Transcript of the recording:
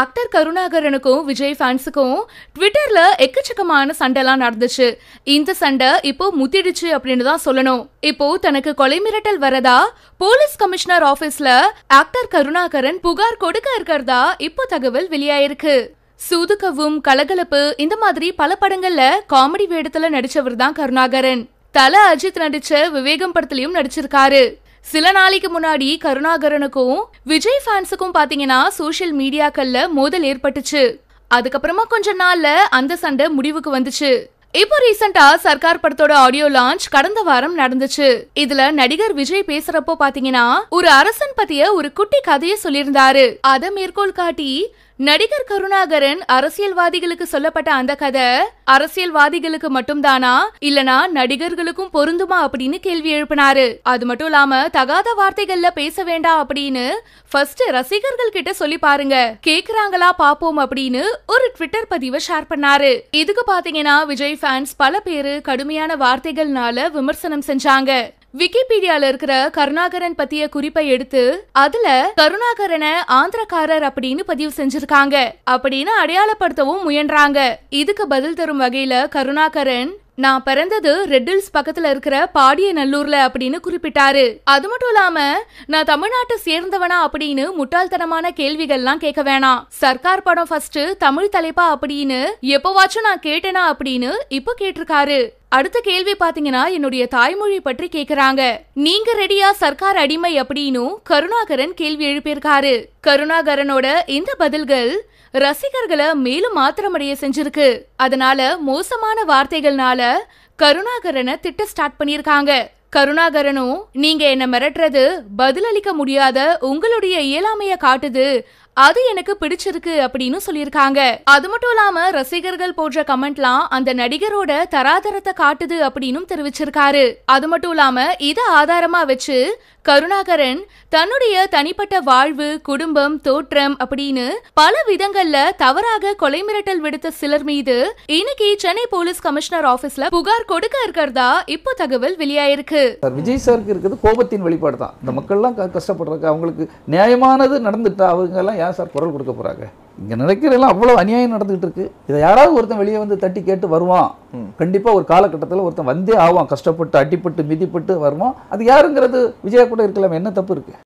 actor கருணாகரனுக்கும் Vijay ஃபேன்ஸுக்கும் ட்விட்டர்ல எக்கச்சக்கமான சண்டைலாம் நடந்துச்சு இந்த சண்டை இப்போ முத்திடுச்சு அப்படின்னு தான் சொல்லணும் இப்போ தனக்கு கொலை மிரட்டல் வரதா போலீஸ் கமிஷனர் ஆபீஸ்ல ஆக்டர் கருணாகரன் புகார் கொடுக்க இருக்கிறதா இப்போ தகவல் வெளியாயிருக்கு சூதுகவும் கலகலப்பு இந்த மாதிரி பல படங்கள்ல காமெடி வேடத்துல நடிச்சவர் தான் கருணாகரன் தல அஜித் நடிச்ச விவேகம் படத்திலையும் நடிச்சிருக்காரு சில நாளைக்கு முன்னாடி கருணாகரனுக்கும் விஜய் ஃபேன்ஸுக்கும் பாத்தீங்கன்னா சோசியல் மீடியாக்கள்ல மோதல் ஏற்பட்டுச்சு அதுக்கப்புறமா கொஞ்ச நாள்ல அந்த சண்டை முடிவுக்கு வந்துச்சு இப்போ ரீசெண்டா சர்க்கார் படத்தோட ஆடியோ லான்ச் கடந்த வாரம் நடந்துச்சு இதுல நடிகர் விஜய் பேசுறப்போ பாத்தீங்கன்னா ஒரு அரசன் பத்திய ஒரு குட்டி கதையை சொல்லியிருந்தாரு அத மேற்கோள் காட்டி நடிகர் கருணாகரன் அரசியல்வாதிகளுக்கு சொல்லப்பட்ட அந்த கதை அரசியல்வாதிகளுக்கு மட்டும்தானா இல்லனா நடிகர்களுக்கும் பொருந்துமா அப்படின்னு கேள்வி எழுப்பினாரு அது மட்டும் இல்லாம தகாத வார்த்தைகள்ல பேச வேண்டாம் அப்படின்னு ஃபர்ஸ்ட் ரசிகர்கள் கிட்ட சொல்லி பாருங்க கேக்குறாங்களா பாப்போம் அப்படின்னு ஒரு ட்விட்டர் பதிவை ஷேர் பண்ணாரு இதுக்கு பாத்தீங்கன்னா விஜய் ஃபேன்ஸ் பல பேரு கடுமையான வார்த்தைகள்னால விமர்சனம் செஞ்சாங்க விக்கிபீடியால இருக்கிற கருணாகரன் பத்திய குறிப்பை எடுத்து அதுல கருணாகரனை ஆந்திரக்காரர் அப்படின்னு பதிவு செஞ்சிருக்காங்க அப்படின்னு அடையாளப்படுத்தவும் முயன்றாங்க இதுக்கு பதில் தரும் வகையில கருணாகரன் நான் பிறந்தது ரெட்டில்ஸ் பக்கத்துல இருக்கிற பாடிய நல்லூர்ல அப்படின்னு குறிப்பிட்டாரு அது மட்டும் இல்லாம நான் தமிழ்நாட்டை சேர்ந்தவனா அப்படின்னு முட்டாள்தனமான கேள்விகள்லாம் கேட்க வேணாம் சர்க்கார் படம் ஃபர்ஸ்ட் தமிழ் தலைப்பா அப்படின்னு எப்பவாச்சும் நான் கேட்டேனா அப்படின்னு இப்போ கேட்டிருக்காரு அடுத்த கேள்வி பாத்தீங்கன்னா என்னுடைய தாய்மொழி பற்றி கேக்குறாங்க நீங்க ரெடியா சர்க்கார் அடிமை அப்படின்னு கருணாகரன் கேள்வி எழுப்பியிருக்காரு கருணாகரனோட இந்த பதில்கள் ரசிகர்களை மேலும் மாத்திரமடைய செஞ்சிருக்கு அதனால மோசமான வார்த்தைகள்னால கருணாகரனை திட்ட ஸ்டார்ட் பண்ணிருக்காங்க கருணாகரனும் நீங்க என்ன மிரட்டுறது பதிலளிக்க முடியாத உங்களுடைய இயலாமைய காட்டுது அது எனக்கு பிடிச்சிருக்கு அப்படின்னு சொல்லியிருக்காங்க அது மட்டும் இல்லாம ரசிகர்கள் போன்ற கமெண்ட்லாம் அந்த நடிகரோட தராதரத்தை காட்டுது அப்படின்னு தெரிவிச்சிருக்காரு அது மட்டும் இல்லாம இதை ஆதாரமா வச்சு கருணாகரன் தன்னுடைய தனிப்பட்ட வாழ்வு குடும்பம் தோற்றம் அப்படின்னு பல விதங்கள்ல தவறாக கொலை மிரட்டல் விடுத்த சிலர் மீது இன்னைக்கு சென்னை போலீஸ் கமிஷனர் ஆபீஸ்ல புகார் கொடுக்க இருக்கிறதா இப்போ தகவல் வெளியாயிருக்கு விஜய் சாருக்கு இருக்கிறது கோபத்தின் வெளிப்பாடு தான் இந்த மக்கள்லாம் கஷ்டப்படுறதுக்கு அவங்களுக்கு நியாயமானது நடந்துட்டா அவங்க எல்லாம் ஏன் சார் குரல் கொடுக்க போகிறாங்க இங்கே நினைக்கிறதெல்லாம் அவ்வளோ அநியாயம் நடந்துகிட்டு இருக்கு இதை யாராவது ஒருத்தன் வெளியே வந்து தட்டி கேட்டு வருவான் கண்டிப்பாக ஒரு காலகட்டத்தில் ஒருத்தன் வந்தே ஆவான் கஷ்டப்பட்டு அடிப்பட்டு மிதிப்பட்டு வருவான் அது யாருங்கிறது விஜயா கூட இருக்கலாம் என்ன தப்பு இருக்குது